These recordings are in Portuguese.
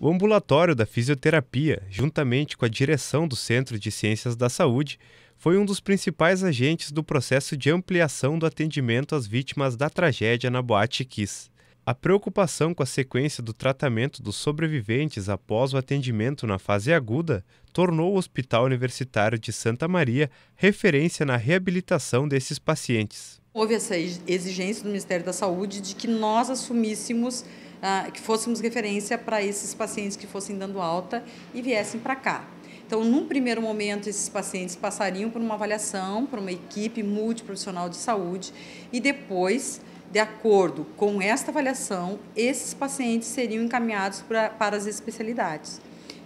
O ambulatório da fisioterapia, juntamente com a direção do Centro de Ciências da Saúde, foi um dos principais agentes do processo de ampliação do atendimento às vítimas da tragédia na Boate Kiss. A preocupação com a sequência do tratamento dos sobreviventes após o atendimento na fase aguda tornou o Hospital Universitário de Santa Maria referência na reabilitação desses pacientes. Houve essa exigência do Ministério da Saúde de que nós assumíssemos ah, que fôssemos referência para esses pacientes que fossem dando alta e viessem para cá. Então, num primeiro momento, esses pacientes passariam por uma avaliação, por uma equipe multiprofissional de saúde, e depois, de acordo com esta avaliação, esses pacientes seriam encaminhados pra, para as especialidades.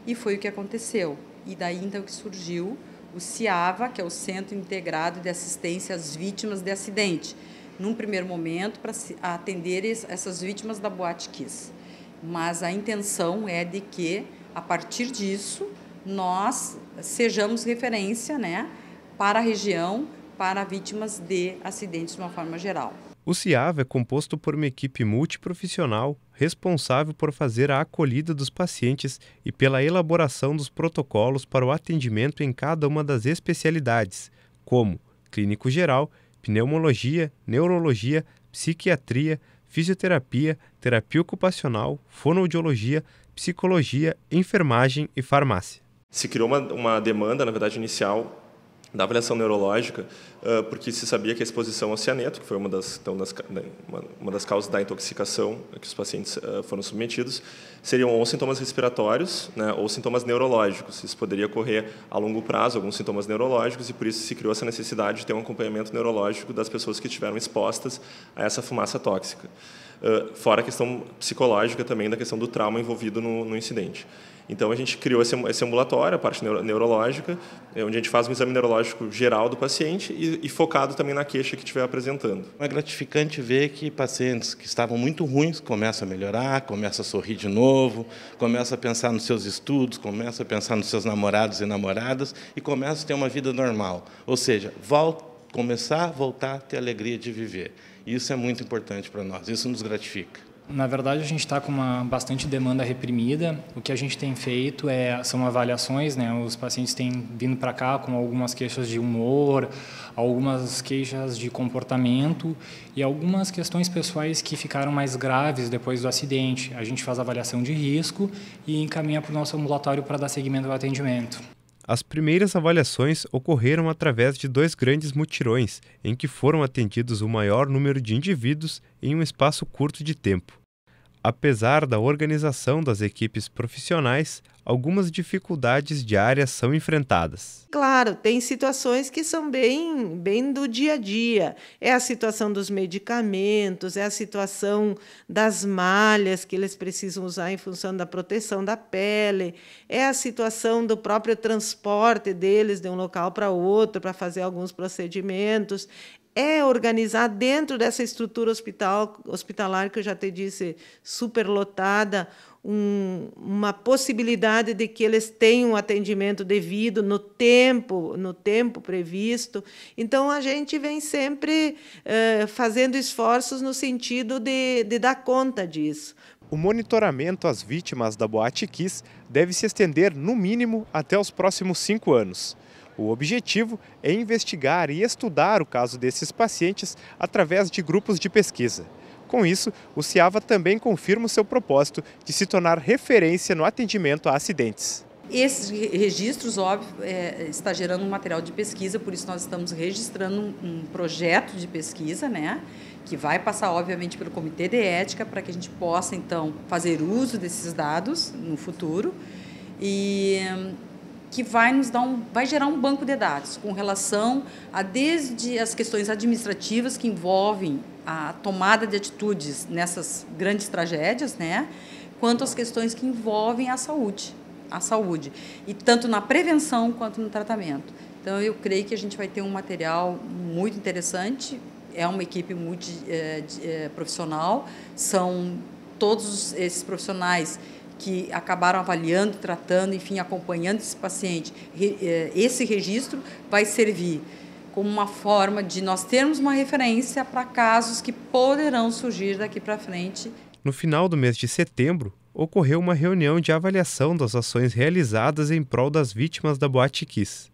E foi o que aconteceu. E daí então que surgiu o CIAVA, que é o Centro Integrado de Assistência às Vítimas de Acidente num primeiro momento, para atender essas vítimas da Boate Kiss. Mas a intenção é de que, a partir disso, nós sejamos referência né, para a região, para vítimas de acidentes de uma forma geral. O CIAV é composto por uma equipe multiprofissional responsável por fazer a acolhida dos pacientes e pela elaboração dos protocolos para o atendimento em cada uma das especialidades, como clínico geral pneumologia, neurologia, psiquiatria, fisioterapia, terapia ocupacional, fonoaudiologia, psicologia, enfermagem e farmácia. Se criou uma, uma demanda, na verdade, inicial da avaliação neurológica, porque se sabia que a exposição ao cianeto, que foi uma das, então, das, né, uma, das causas da intoxicação que os pacientes foram submetidos, seriam ou sintomas respiratórios né, ou sintomas neurológicos. Isso poderia ocorrer a longo prazo, alguns sintomas neurológicos, e por isso se criou essa necessidade de ter um acompanhamento neurológico das pessoas que estiveram expostas a essa fumaça tóxica. Ah, fora a questão psicológica também da questão do trauma envolvido no, no incidente. Então a gente criou esse, esse ambulatório, a parte neuro, neurológica, é, onde a gente faz um exame neurológico geral do paciente e, e focado também na queixa que estiver apresentando. É gratificante ver que pacientes que estavam muito ruins começam a melhorar, começam a sorrir de novo, começam a pensar nos seus estudos, começam a pensar nos seus namorados e namoradas e começam a ter uma vida normal. Ou seja, volta começar a voltar a ter alegria de viver. Isso é muito importante para nós, isso nos gratifica. Na verdade, a gente está com uma bastante demanda reprimida. O que a gente tem feito é, são avaliações, né? Os pacientes têm vindo para cá com algumas queixas de humor, algumas queixas de comportamento e algumas questões pessoais que ficaram mais graves depois do acidente. A gente faz avaliação de risco e encaminha para o nosso ambulatório para dar seguimento ao atendimento. As primeiras avaliações ocorreram através de dois grandes mutirões, em que foram atendidos o maior número de indivíduos em um espaço curto de tempo. Apesar da organização das equipes profissionais, algumas dificuldades diárias são enfrentadas. Claro, tem situações que são bem, bem do dia a dia. É a situação dos medicamentos, é a situação das malhas que eles precisam usar em função da proteção da pele, é a situação do próprio transporte deles de um local para outro para fazer alguns procedimentos, é organizar dentro dessa estrutura hospital, hospitalar que eu já te disse, superlotada, um, uma possibilidade de que eles tenham um atendimento devido no tempo, no tempo previsto. Então a gente vem sempre eh, fazendo esforços no sentido de, de dar conta disso. O monitoramento às vítimas da Boate Kiss deve se estender, no mínimo, até os próximos cinco anos. O objetivo é investigar e estudar o caso desses pacientes através de grupos de pesquisa. Com isso, o Ciava também confirma o seu propósito de se tornar referência no atendimento a acidentes. Esses registros, óbvio, é, está gerando um material de pesquisa, por isso nós estamos registrando um, um projeto de pesquisa, né? Que vai passar, obviamente, pelo Comitê de Ética, para que a gente possa, então, fazer uso desses dados no futuro. E que vai nos dar um, vai gerar um banco de dados com relação a desde as questões administrativas que envolvem a tomada de atitudes nessas grandes tragédias, né, quanto às questões que envolvem a saúde, a saúde e tanto na prevenção quanto no tratamento. Então eu creio que a gente vai ter um material muito interessante. É uma equipe multiprofissional, é, eh, é, eh, profissional, são todos esses profissionais que acabaram avaliando, tratando, enfim, acompanhando esse paciente. Eh, esse registro vai servir como uma forma de nós termos uma referência para casos que poderão surgir daqui para frente. No final do mês de setembro, ocorreu uma reunião de avaliação das ações realizadas em prol das vítimas da Boate Kiss.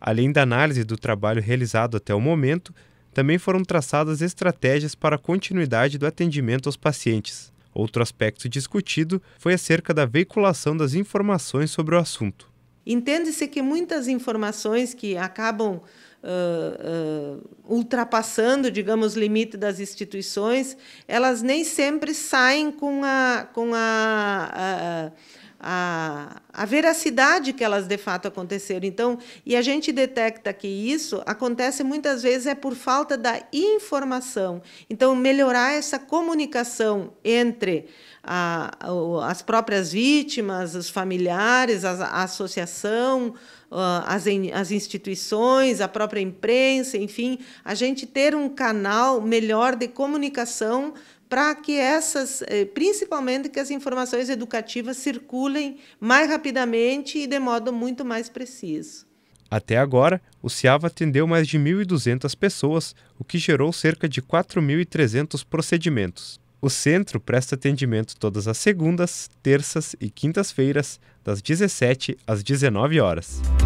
Além da análise do trabalho realizado até o momento, também foram traçadas estratégias para a continuidade do atendimento aos pacientes. Outro aspecto discutido foi acerca da veiculação das informações sobre o assunto. Entende-se que muitas informações que acabam Uh, uh, ultrapassando, digamos, o limite das instituições, elas nem sempre saem com a, com a, a a, a veracidade que elas de fato aconteceram. Então, e a gente detecta que isso acontece muitas vezes é por falta da informação. Então, melhorar essa comunicação entre a, as próprias vítimas, os familiares, a, a associação, as, as instituições, a própria imprensa, enfim, a gente ter um canal melhor de comunicação para que essas, eh, principalmente que as informações educativas circulem mais rapidamente e de modo muito mais preciso. Até agora, o CIAVA atendeu mais de 1.200 pessoas, o que gerou cerca de 4.300 procedimentos. O centro presta atendimento todas as segundas, terças e quintas-feiras, das 17 às 19 horas.